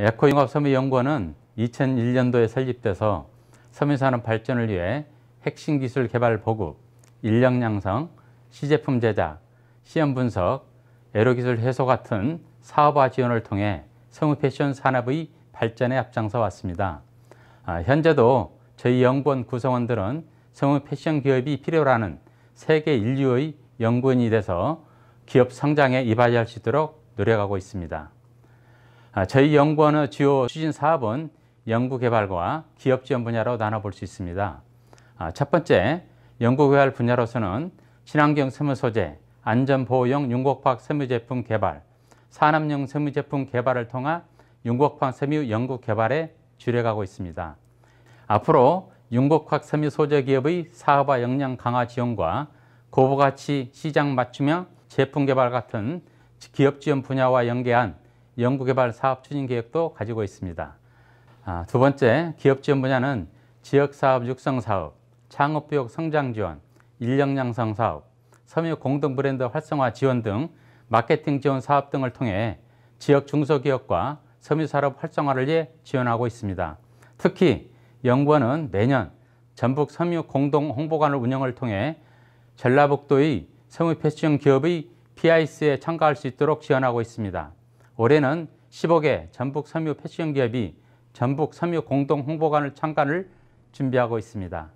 에코융합섬유연구원은 2001년도에 설립돼서 섬유산업 발전을 위해 핵심 기술 개발 보급, 인력 양성, 시제품 제작, 시험 분석, 애로 기술 해소 같은 사업화 지원을 통해 섬유 패션 산업의 발전에 앞장서 왔습니다. 아, 현재도 저희 연구원 구성원들은 섬유 패션 기업이 필요라는 세계 인류의 연구원이 돼서 기업 성장에 이바지할 수 있도록 노력하고 있습니다. 아, 저희 연구원의 주요 추진 사업은 연구개발과 기업지원 분야로 나눠볼 수 있습니다. 아, 첫 번째, 연구개발 분야로서는 친환경 섬유 소재, 안전보호용 융곡박 섬유제품 개발, 산업용 섬유제품 개발을 통한 융곡박 섬유 연구 개발에 주력하고 있습니다. 앞으로 융곡박 섬유 소재 기업의 사업화 역량 강화 지원과 고부가치 시장 맞춤형 제품 개발 같은 기업 지원 분야와 연계한 연구개발 사업 추진 계획도 가지고 있습니다. 아, 두 번째, 기업 지원 분야는 지역사업 육성 사업, 창업교육 성장 지원, 인력 양성 사업, 섬유 공동 브랜드 활성화 지원 등 마케팅 지원 사업 등을 통해 지역 중소기업과 섬유산업 활성화를 위해 지원하고 있습니다. 특히 연구원은 매년 전북 섬유 공동 홍보관을 운영을 통해 전라북도의 섬유 패션 기업의 PIS에 참가할 수 있도록 지원하고 있습니다. 올해는 10억의 전북 섬유 패션 기업이 전북 섬유 공동 홍보관을 창간을 준비하고 있습니다.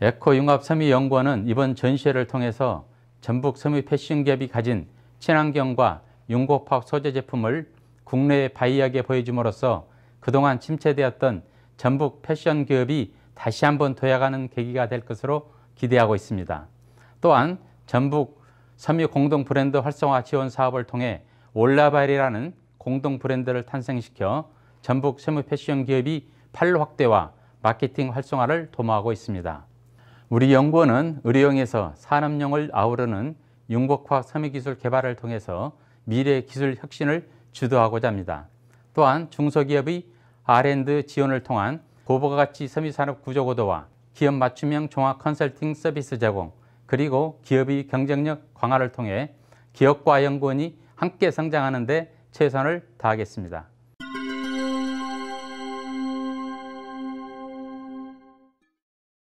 에코융합 섬유 연구원은 이번 전시회를 통해서 전북 섬유 패션 기업이 가진 친환경과 융곡합 소재 제품을 국내에 바이하게 보여줌으로써 그동안 침체되었던 전북 패션 기업이 다시 한번 도약하는 계기가 될 것으로 기대하고 있습니다. 또한 전북 섬유 공동 브랜드 활성화 지원 사업을 통해 올라발이라는 공동 브랜드를 탄생시켜 전북 세무 패션 기업이 팔로 확대와 마케팅 활성화를 도모하고 있습니다. 우리 연구원은 의료용에서 산업용을 아우르는 융복화 섬유기술 개발을 통해서 미래 기술 혁신을 주도하고자 합니다. 또한 중소기업의 R&D 지원을 통한 고부가 가치 섬유산업 구조 고도와 기업 맞춤형 종합 컨설팅 서비스 제공, 그리고 기업의 경쟁력 강화를 통해 기업과 연구원이 함께 성장하는 데 최선을 다하겠습니다.